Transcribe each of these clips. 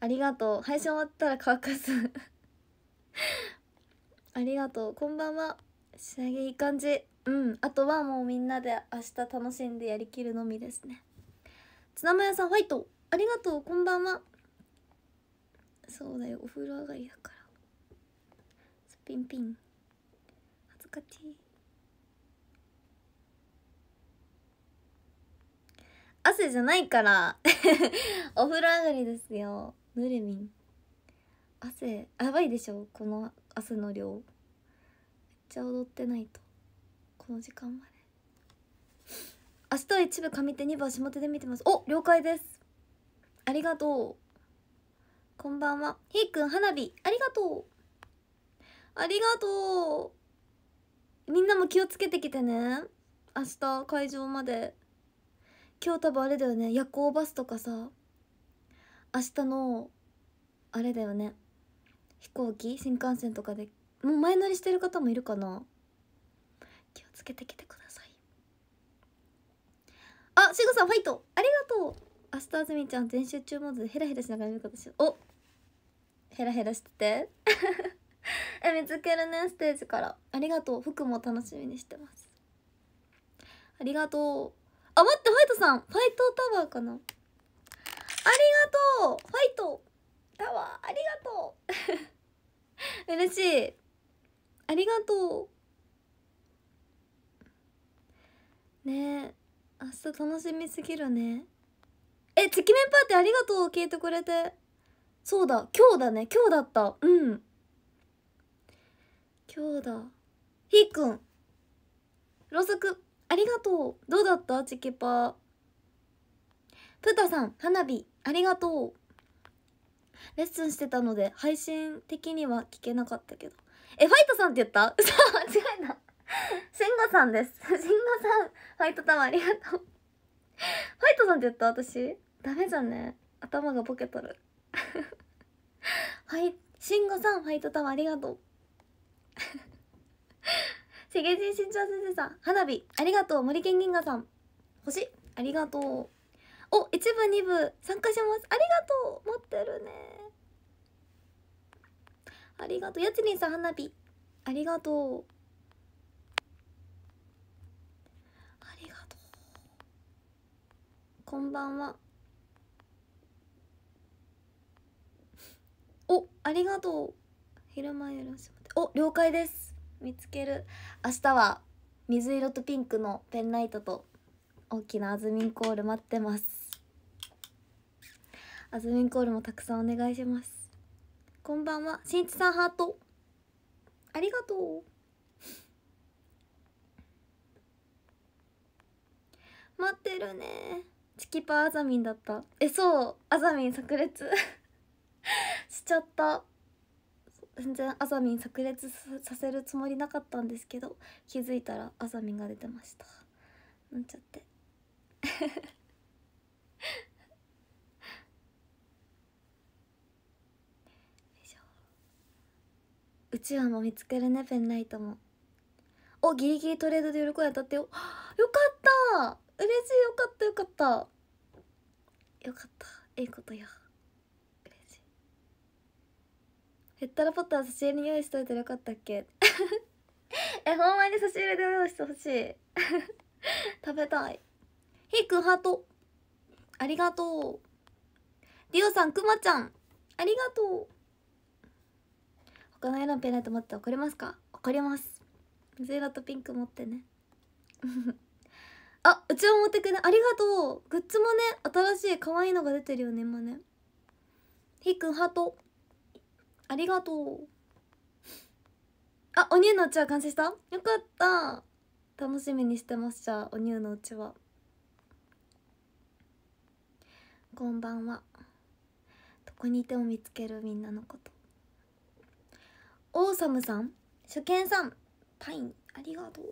ありがとう配信終わったら乾かす ありがとうこんばんは仕上げいい感じうんあとはもうみんなで明日楽しんでやりきるのみですねツナマヨさんファイトありがとうこんばんはそうだよお風呂上がりだからピンピン恥ずかしい汗じゃないから お風呂上がりですよぬるみん汗やばいでしょこの汗の量めっちゃ踊ってないとこの時間まで明日は一部上手2部足下手で見てますお了解ですありがとうこんばんはひーくん花火ありがとうありがとうみんなも気をつけてきてね明日会場まで今日多分あれだよね夜行バスとかさ明日のあれだよね飛行機新幹線とかでもう前乗りしてる方もいるかな気をつけてきてくださいあしぐさんファイトありがとう明日あずみちゃん全集中モードでヘラヘラしながら見ることしようおヘラヘラしてて え見つけるねステージからありがとう服も楽しみにしてますありがとうあ待ってファイトさんファイトタワーかなありがとうファイトタワーありがとう嬉しいありがとうねえ明日楽しみすぎるねえ月面パーティーありがとう聞いてくれてそうだ今日だね今日だったうん今日だひーくんろうそくありがとうどうだったチキパープタさん花火ありがとうレッスンしてたので配信的には聞けなかったけどえファイトさんって言った嘘 間違えたン吾さんですン吾さんファイトタワーありがとうファイトさんって言った私ダメじゃんね頭がボケとるはいン吾さんファイトタワーありがとうせげじんしんちゃん先生さん花火ありがとう森健銀河さん星ありがとうお一部二部参加しますありがとう持ってるねありがとうやつりんさん花火ありがとうありがとうこんばんはおありがとう昼間よろしくお了解です見つける明日は水色とピンクのペンライトと大きなあずみんコール待ってますアズミンコールもたくさんお願いしますこんばんはしんいちさんハートありがとう待ってるねチキパーアザミンだったえそうアザミン炸裂 しちゃった全然アザミン炸裂させるつもりなかったんですけど気づいたらアザミンが出てましたなんちゃってうちわも見つけるねペンライトもおギリギリトレードで喜んでたってよ よかった嬉しいよかったよかったよかったええことや嬉しいヘッタラポッター差し入れに用意しといたらよかったっけ えほんまに差し入れで用意してほしい 食べたいひくハートありがとうリオさんくまちゃんありがとうこの色のペンライト持って怒りますか怒ります水色とピンク持ってね あうちも持ってくねありがとうグッズもね新しい可愛いのが出てるよね今ねひっくんハートありがとうあおにゅうのうちは完成したよかった楽しみにしてましたおにゅうのうちはこんばんはどこにいても見つけるみんなのことオーサムさん初見さんパインありがとう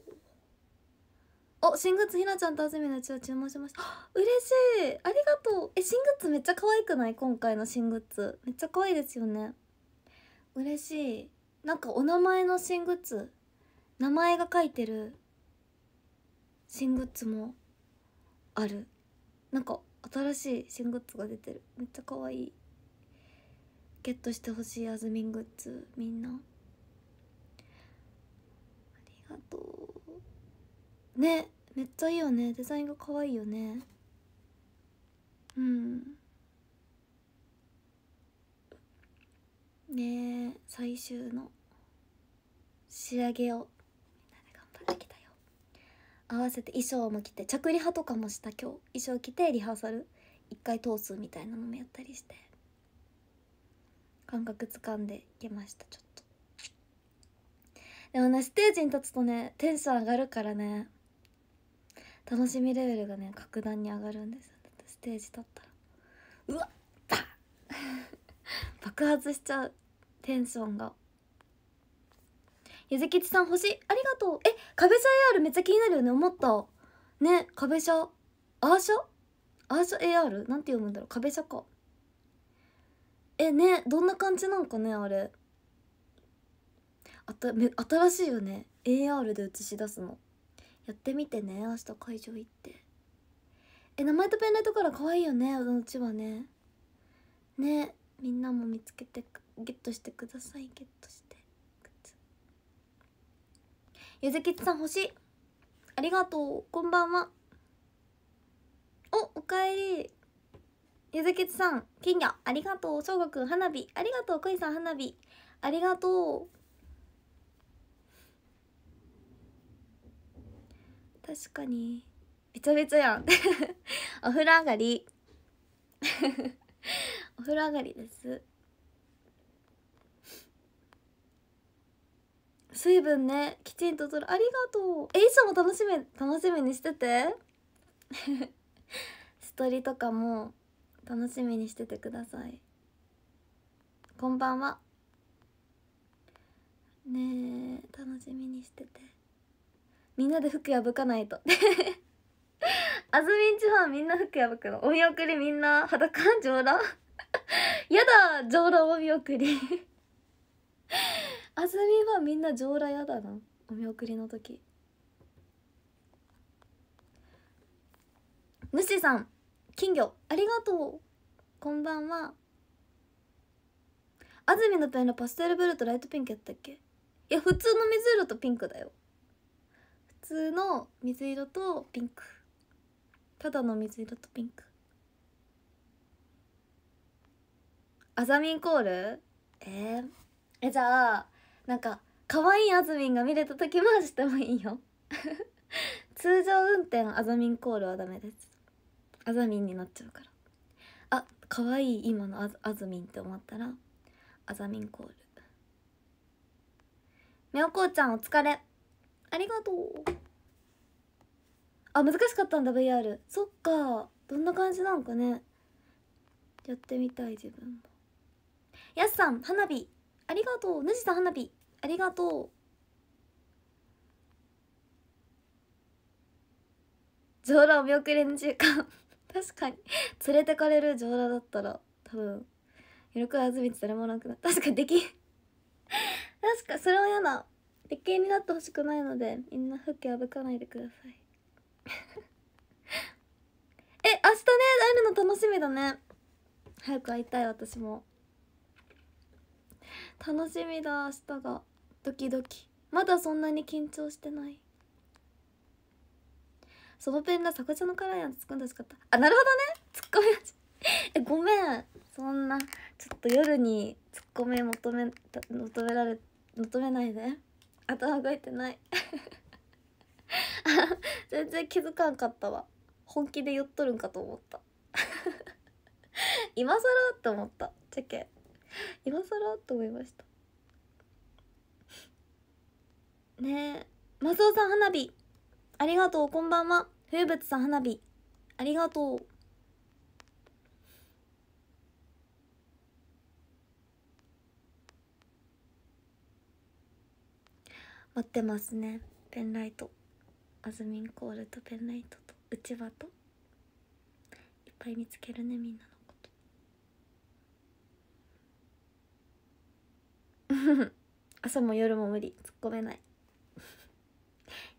お新グッズひなちゃんとあずみのうちを注文しました 嬉しいありがとうえ新グッズめっちゃ可愛くない今回の新グッズめっちゃ可愛いですよね嬉しいなんかお名前の新グッズ名前が書いてる新グッズもあるなんか新しい新グッズが出てるめっちゃ可愛いゲットしてほしいあずみんグッズみんなあとねめっちゃいいよねデザインが可愛いよねうんね最終の仕上げをみんなで頑張ってきたよ合わせて衣装も着て着リハとかもした今日衣装着てリハーサル一回通すみたいなのもやったりして感覚つかんでいけましたちょっと。でもねステージに立つとねテンション上がるからね楽しみレベルがね格段に上がるんですステージ立ったらうわっ 爆発しちゃうテンションがゆずきちさん星ありがとうえ壁車 AR めっちゃ気になるよね思ったね壁車アーシャアーシャ AR? なんて読むんだろう壁車かえねどんな感じなんかねあれ新しいよね AR で映し出すのやってみてね明日会場行ってえ名前とペンライトから可愛いよねうちはねねみんなも見つけてゲットしてくださいゲットしてゆずきつさん星ありがとうこんばんはおおかえりゆずきつさん金魚ありがとうしょうごくん花火ありがとうこいさん花火ありがとう確かにびちゃびちゃやん お風呂上がり お風呂上がりです水分ねきちんと取るありがとうえいつも楽しみ楽しみにしてて ストーリーとかも楽しみにしててくださいこんばんはねえ楽しみにしててみんなで服破かないとあずみんちファンみんな服破くのお見送りみんな裸上裸 やだ上裸お見送りあずみんファンみんな上裸やだなお見送りの時むさん金魚ありがとうこんばんは安住のペンのパステルブルーとライトピンクやったっけいや普通の水色とピンクだよ普通の水色とピンクただの水色とピンクあざみんコールえー、えじゃあなんか可愛いあずみんが見れた時はしてもいいよ 通常運転あざみんコールはダメですあざみんになっちゃうからあ可愛い今のあアずみんって思ったらあざみんコールみおこうちゃんお疲れありがとうあ難しかったんだ VR そっかどんな感じなのかねやってみたい自分もやすさん花火ありがとうぬじさん花火ありがとう上羅お見送りの時間 確かに連れてかれる上羅だったら多分喜びあずみて誰もなくな確かにでき確かそれは嫌だ出禁になってほしくないのでみんな風景省かないでください え明日ね会えるの楽しみだね早く会いたい私も楽しみだ明日がドキドキまだそんなに緊張してないそのペンがさこちゃんのカラーやんって突っ込んでほしかったあなるほどね突っ込み味 えごめんそんなちょっと夜に突っ込み求め求められ求めないで頭動いてない 全然気づかんかったわ本気で言っとるんかと思った 今更って思ったチェケ今更って思いましたねえマスオさん花火ありがとうこんばんは冬物さん花火ありがとう待ってますねペンライトアズミンコールとペンライトとうちわといっぱい見つけるねみんなのこと 朝も夜も無理突っ込めない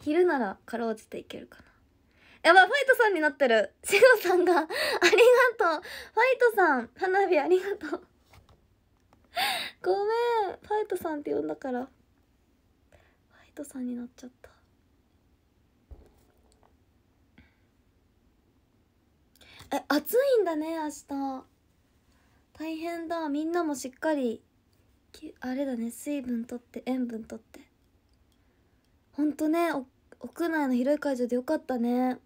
昼ならかろうじていけるかなやばいファイトさんになってるシロさんがありがとうファイトさん花火ありがとうごめんファイトさんって呼んだからイトさんになっちゃったえ暑いんだね明日大変だみんなもしっかりあれだね水分とって塩分とってほんとね屋内の広い会場でよかったね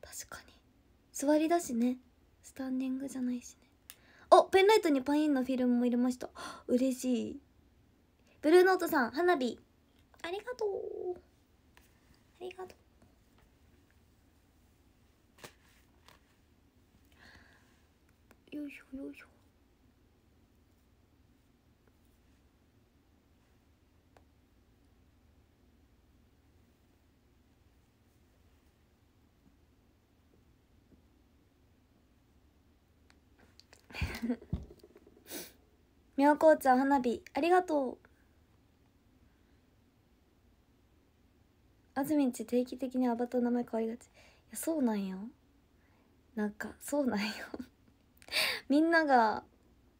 確かに座りだしねスタンディングじゃないしねおペンライトにパインのフィルムも入れました嬉しいブルーノートさん花火ありがとうありがとうよいしょよいしょみやこうちゃん花火ありがとうあずみんち定期的にアバターの名前変わりがちいやそうなんよなんかそうなんよ みんなが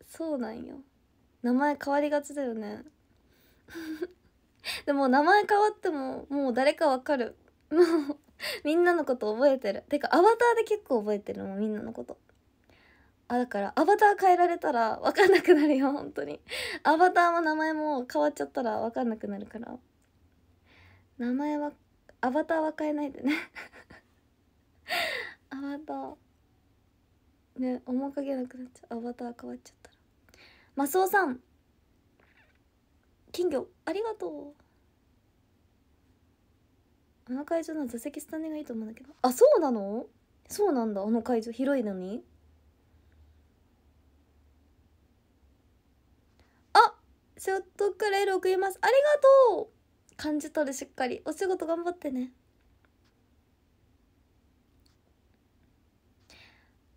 そうなんよ名前変わりがちだよね でも名前変わってももう誰かわかるもう みんなのこと覚えてるてかアバターで結構覚えてるもんみんなのことあだからアバター変えられたら分かんなくなるよ本当にアバターも名前も変わっちゃったら分かんなくなるから名前はアバターは変えないでね アバターね面影なくなっちゃうアバター変わっちゃったらマスオさん金魚ありがとうあの会場の座席スタンディングいいと思うんだけどあそうなのそうなんだあの会場広いのにあショットクレール送りますありがとう感じ取るしっかりお仕事頑張ってね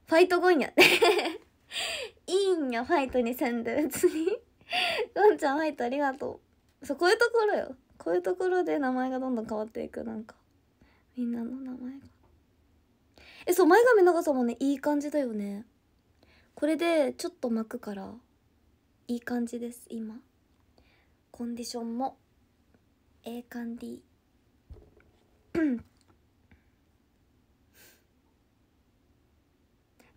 ファイトゴンや いいんやファイトにせんで別にゴンちゃんファイトありがとうそうこういうところよこういうところで名前がどんどん変わっていくなんかみんなの名前がえそう前髪長さもねいい感じだよねこれでちょっと巻くからいい感じです今コンディションも栄冠 D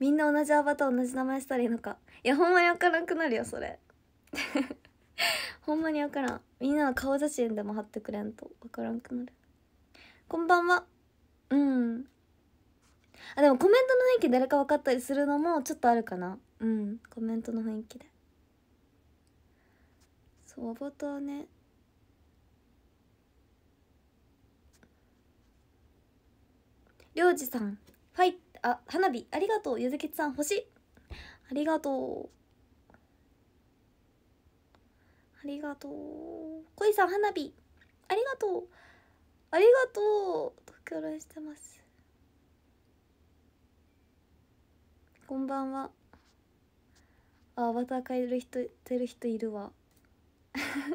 みんな同じアバター同じ名前したらいいのかいやほんまに分からんくなるよそれ ほんまに分からんみんなの顔写真でも貼ってくれんと分からんくなるこんばんはうんあでもコメントの雰囲気誰か分かったりするのもちょっとあるかなうんコメントの雰囲気でそうアバターねりょうじさんファイあ花火ありがとうゆずきつさん星ありがとうありがとうこいさん花火ありがとうありがとうと協力してますこんばんはあアバター変える人てる人いるわ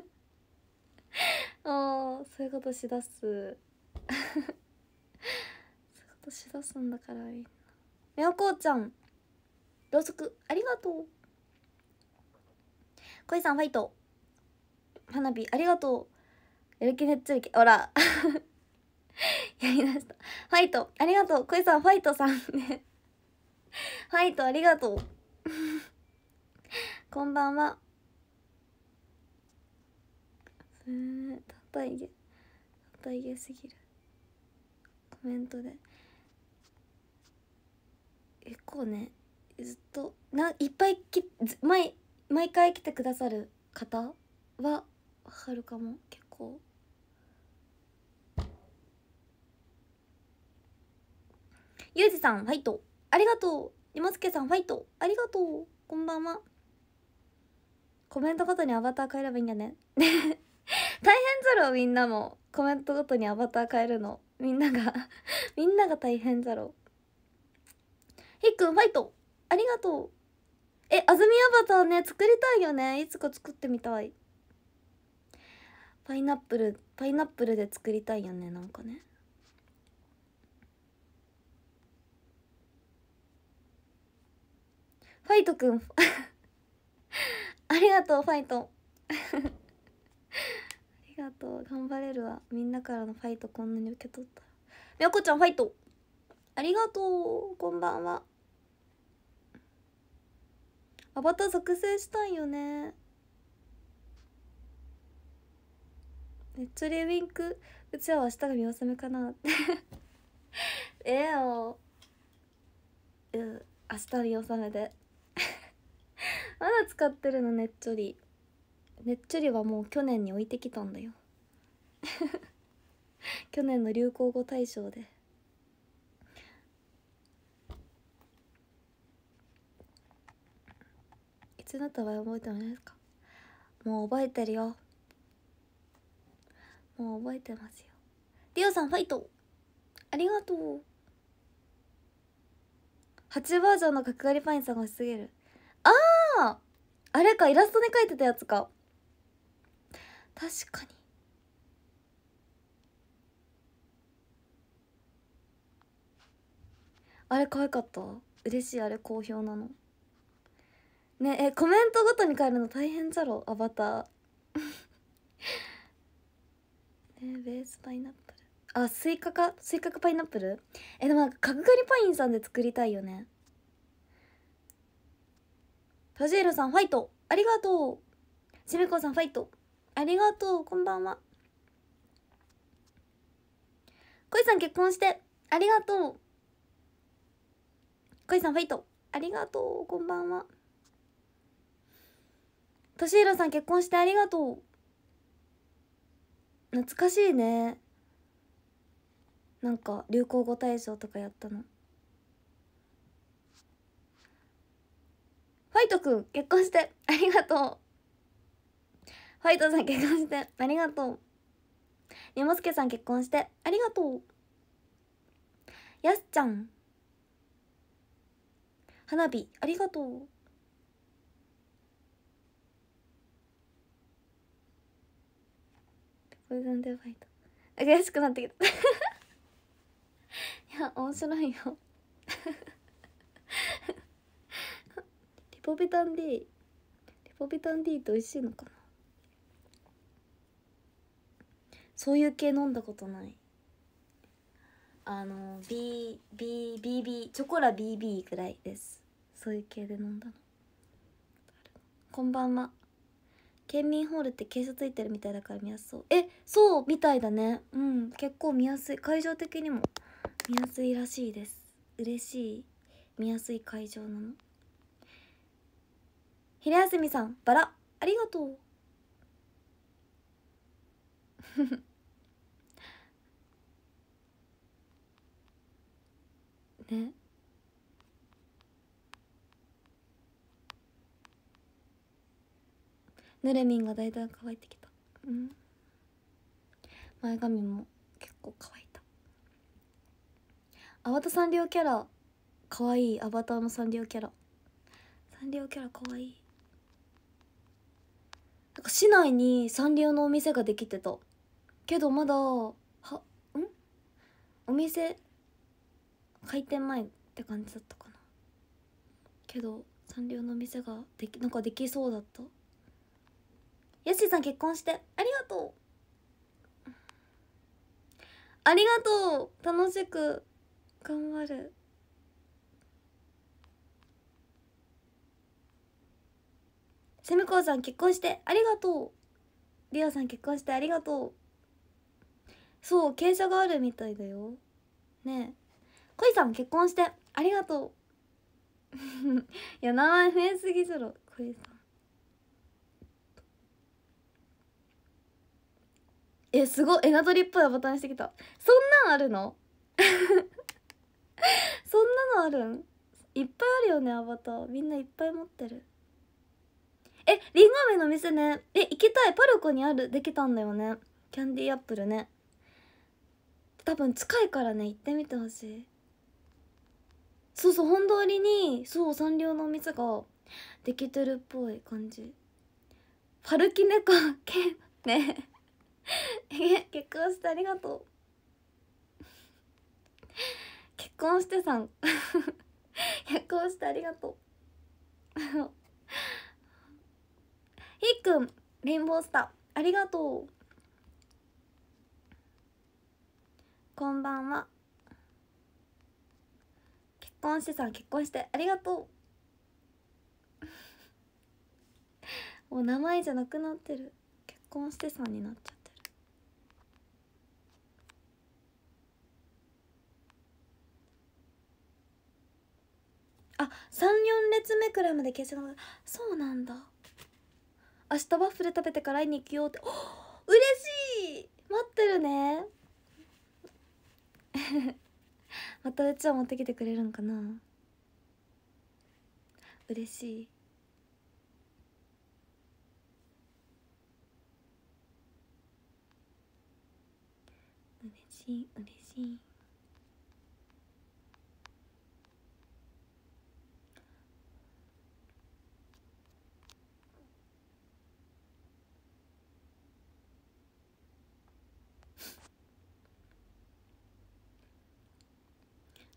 ああそういうことしだすし出すんだからみんなみやこうちゃんろうそくありがとうこいさんファイト花火ありがとうやる気ねっちゃいけほら やりましたファイトありがとうこいさんファイトさんねファイトありがとう こんばんはえたたいげたたいげすぎるコメントで結構ねずっとないっぱいき毎毎回来てくださる方ははるかも結構。ゆうじさん、ファイト。ありがとう。りますけさん、ファイト。ありがとう。こんばんは。コメントごとにアバター変えればいいんだね。大変だろ、みんなも。コメントごとにアバター変えるの。みんなが みんなが大変だろ。ヒくんファイトありがとうえ、あずみアバターね、作りたいよね。いつか作ってみたい。パイナップル、パイナップルで作りたいよね、なんかね。ファイトくん。ありがとう、ファイト。ありがとう、頑張れるわ。みんなからのファイトこんなに受け取った。みやこちゃん、ファイト。ありがとう、こんばんは。アバター作成したいよねめっちゃレウィンクうちは明日が見納めかなってええよう明日見納めでまだ使ってるのねっちょりねっちょりはもう去年に置いてきたんだよ 去年の流行語大賞で通だった場合覚えてもらえますかもう覚えてるよもう覚えてますよリオさんファイトありがとう8バージョンの角刈りパインが欲しすぎるあああれかイラストで描いてたやつか確かにあれ可愛かった嬉しいあれ好評なのねえコメントごとに変えるの大変じゃろアバター ねベースパイナップルあスイカかスイカかパイナップルえでもなか角刈りパインさんで作りたいよねパジエルさんファイトありがとうしめこさんファイトありがとうこんばんはこいさん結婚してありがとうこいさんファイトありがとうこんばんはとしさん結婚してありがとう懐かしいねなんか流行語大賞とかやったのファイトくん結婚してありがとうファイトさん結婚してありがとう山助さん結婚してありがとうやすちゃん花火ありがとうこれなんやば悔しくなってきた いや面白いよ リポビタン D リポビタン D って美味しいのかなそういう系飲んだことないあの BBBB チョコラ BB ぐらいですそういう系で飲んだのこんばんは県民ホールって傾斜ついてるみたいだから見やすそうえそうみたいだねうん結構見やすい会場的にも見やすいらしいです嬉しい見やすい会場なの平休みさんバラありがとう ねぬれみんがだいだん乾いてきたうん前髪も結構乾いたアバタサンリオキャラかわいいアバターのサンリオキャラサンリオキャラかわいいなんか市内にサンリオのお店ができてたけどまだはんお店開店前って感じだったかなけどサンリオの店ができなんかできそうだったヨシーさん結婚してありがとうありがとう楽しく頑張るセミコウさん結婚してありがとうリオさん結婚してありがとうそう傾斜があるみたいだよねえコイさん結婚してありがとう いや名前増えすぎじゃろコイさんえすごいエナドリっぽいボタンしてきたそんなんあるの そんなのあるんいっぱいあるよねアバターみんないっぱい持ってるえりんご飴の店ねえ行きたいパルコにあるできたんだよねキャンディーアップルね多分近いからね行ってみてほしいそうそう本通りにそうサンリオのお店ができてるっぽい感じファルキネコケね 結婚してありがとう結婚してさん 結婚してありがとう ひっくんレインボースターありがとうこんばんは結婚してさん結婚してありがとうもう名前じゃなくなってる結婚してさんになっちゃう34列目くらいまで消せなかそうなんだ明日ワッフル食べてから会いに行くよって嬉しい待ってるね またうちは持ってきてくれるのかな嬉しい嬉しい嬉しい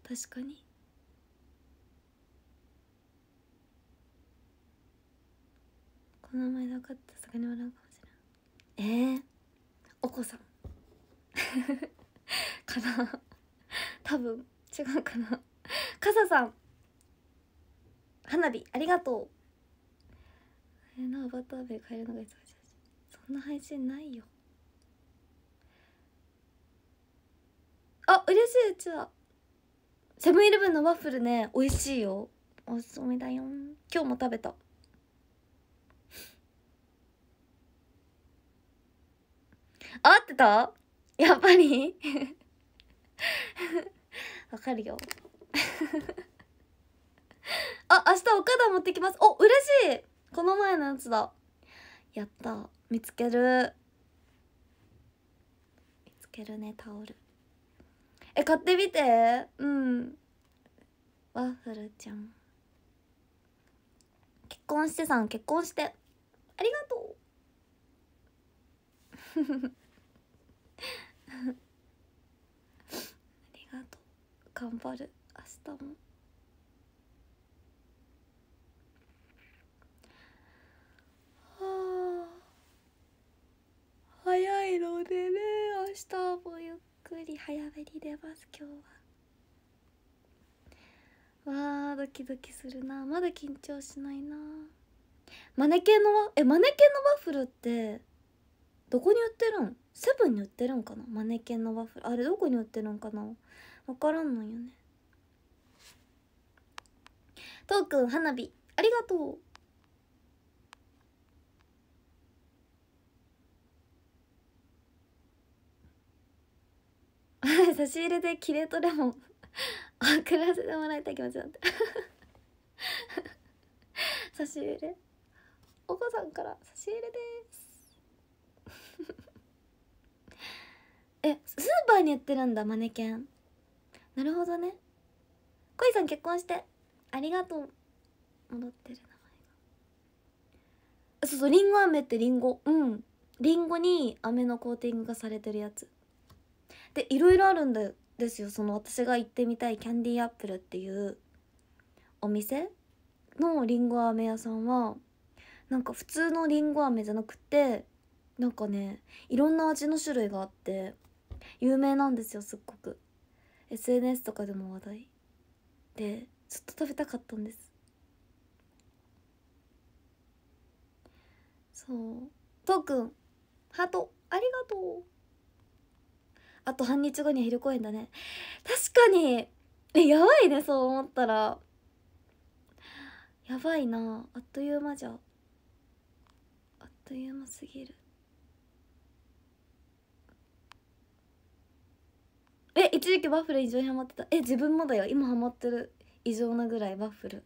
確かにこの前で分かったさかに笑うかもしれないえー、お子さん かな多分違うかなかささん花火ありがとうえなアバター名変えるのが忙しいそんな配信ないよあ嬉しいうちはセブンイレブンのワッフルね美味しいよおすすめだよ今日も食べた合ってたやっぱりわかるよあ明日おかだ持ってきますお嬉しいこの前のやつだやった見つける見つけるねタオルえ買ってみてうんワッフルちゃん結婚してさん結婚してありがとうありがとう頑張る明日もはあ早いのでね明日もゆっくり早めに出ます今日はわあドキドキするなまだ緊張しないなマネケンのえマネケンのワッフルってどこに売ってるんセブンに売ってるんかなマネケンのワッフルあれどこに売ってるんかな分からんのよねとうくん花火ありがとう 差し入れでキレートレモン送 らせてもらいたい気持ちだって 差し入れお子さんから差し入れですえスーパーに売ってるんだマネケンなるほどね恋さん結婚してありがとう戻ってる名前がそうそうりんご飴ってりんごうんりんごに飴のコーティングがされてるやつでいろいろあるんですよその私が行ってみたいキャンディーアップルっていうお店のりんご飴屋さんはなんか普通のりんご飴じゃなくてなんかねいろんな味の種類があって有名なんですよすっごく SNS とかでも話題でずっと食べたかったんですそうとうくんハートありがとうあと半日後に昼公演だね確かにえやばいねそう思ったらやばいなあっという間じゃあっという間すぎるえ一時期ワッフル異常にハマってたえ自分もだよ今ハマってる異常なぐらいワッフル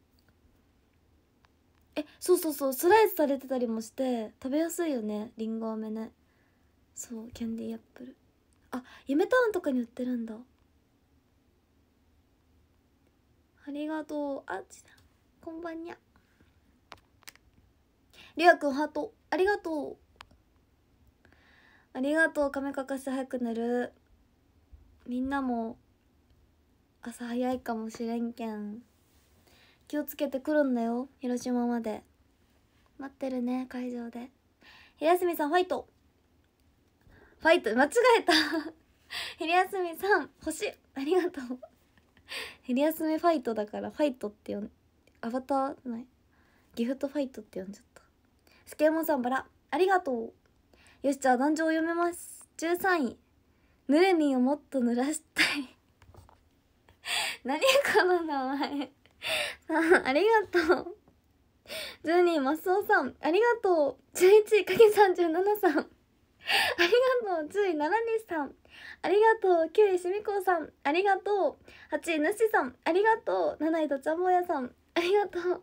えそうそうそうスライスされてたりもして食べやすいよねりんご飴ねそうキャンディーアップルあ夢タウンとかに売ってるんだありがとうあちだこんばんにゃりゅうくんハートありがとうありがとう亀かかし早く寝るみんなも朝早いかもしれんけん気をつけてくるんだよ広島まで待ってるね会場で平みさんファイトファイト間違えたヘリアスミさん星ありがとうヘリアスミファイトだからファイトって呼んアバターないギフトファイトって呼んじゃったスケモンさんバラありがとうよしじゃあ壇上を読めます13位ぬるみをもっと濡らしたい 何この名前さあ ありがとう12位マスオさんありがとう11位かけ1 7さんありがとう10位奈良西さんありがとう9位しみこさんありがとう8位ぬしさんありがとう7位とちゃんぼやさんありがとう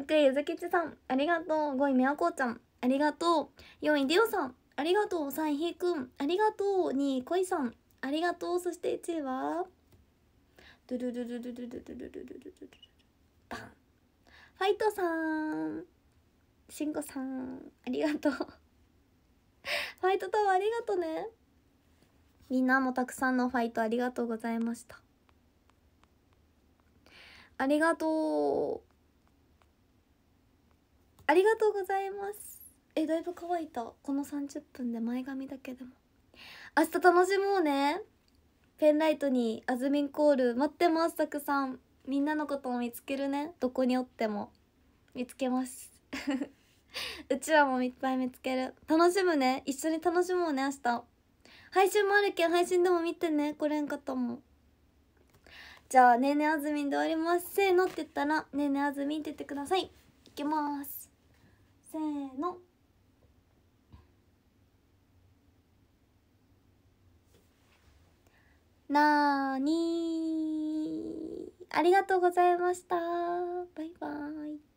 6位ゆずきちさんありがとう5位みやこちゃんありがとう4位りおさんありがとう3位ひーくんありがとう2位こいさんありがとうそして1位はドゥルルルルルルルルルルルルルバンファイトさんしんこさんありがとう ファイトタワーありがとねみんなもたくさんのファイトありがとうございましたありがとうありがとうございますえだいぶ乾いたこの30分で前髪だけでも明日楽しもうねペンライトにあずみんコール待ってますたくさんみんなのことを見つけるねどこにおっても見つけます うちわもいっぱい見つける楽しむね一緒に楽しもうね明日配信もあるけん配信でも見てね来れん方もじゃあ「ねえねえあずみん」で終わりますせーのって言ったら「ねえねえあずみん」って言ってくださいいきますせーのなーにありがとうございましたバイバイ